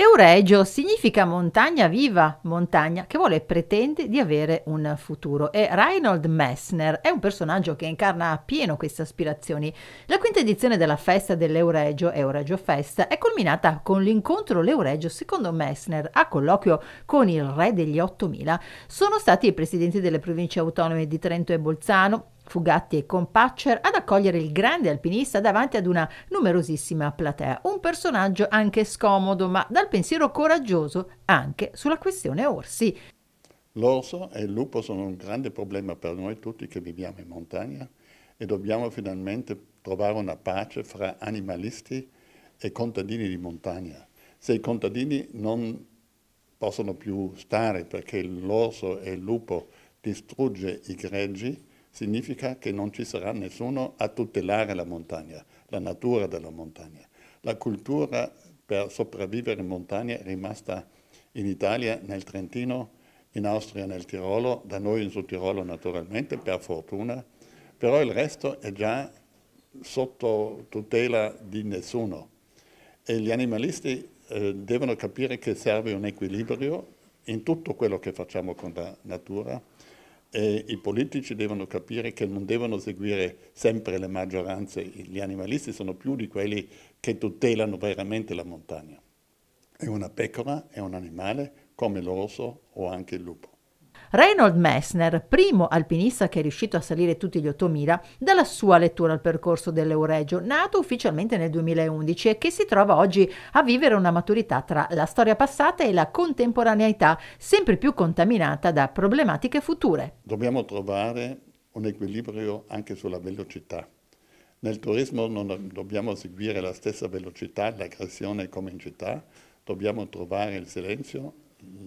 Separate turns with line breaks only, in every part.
Euregio significa montagna viva, montagna che vuole e pretende di avere un futuro e Reinhold Messner è un personaggio che incarna appieno queste aspirazioni. La quinta edizione della festa dell'Euregio, Euregio Fest, è culminata con l'incontro L'Euregio secondo Messner a colloquio con il re degli 8000. Sono stati i presidenti delle province autonome di Trento e Bolzano, Fugatti e Compatcher ad accogliere il grande alpinista davanti ad una numerosissima platea, un personaggio anche scomodo ma dal pensiero coraggioso anche sulla questione orsi.
L'orso e il lupo sono un grande problema per noi tutti che viviamo in montagna e dobbiamo finalmente trovare una pace fra animalisti e contadini di montagna. Se i contadini non possono più stare perché l'orso e il lupo distruggono i greggi, significa che non ci sarà nessuno a tutelare la montagna, la natura della montagna. La cultura per sopravvivere in montagna è rimasta in Italia, nel Trentino, in Austria, nel Tirolo, da noi in Sud Tirolo naturalmente, per fortuna, però il resto è già sotto tutela di nessuno. E gli animalisti eh, devono capire che serve un equilibrio in tutto quello che facciamo con la natura eh, i politici devono capire che non devono seguire sempre le maggioranze, gli animalisti sono più di quelli che tutelano veramente la montagna. E una pecora è un animale come l'orso o anche il lupo.
Reinhold Messner, primo alpinista che è riuscito a salire tutti gli 8000, dà la sua lettura al percorso dell'Euregio, nato ufficialmente nel 2011 e che si trova oggi a vivere una maturità tra la storia passata e la contemporaneità, sempre più contaminata da problematiche future.
Dobbiamo trovare un equilibrio anche sulla velocità. Nel turismo non dobbiamo seguire la stessa velocità, l'aggressione come in città, dobbiamo trovare il silenzio,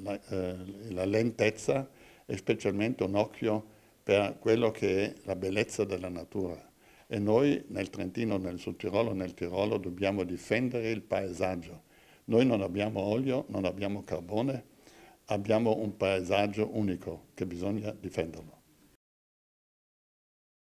la, eh, la lentezza e specialmente un occhio per quello che è la bellezza della natura. E noi nel Trentino, nel Sud Tirolo, nel Tirolo dobbiamo difendere il paesaggio. Noi non abbiamo olio, non abbiamo carbone, abbiamo un paesaggio unico che bisogna difenderlo.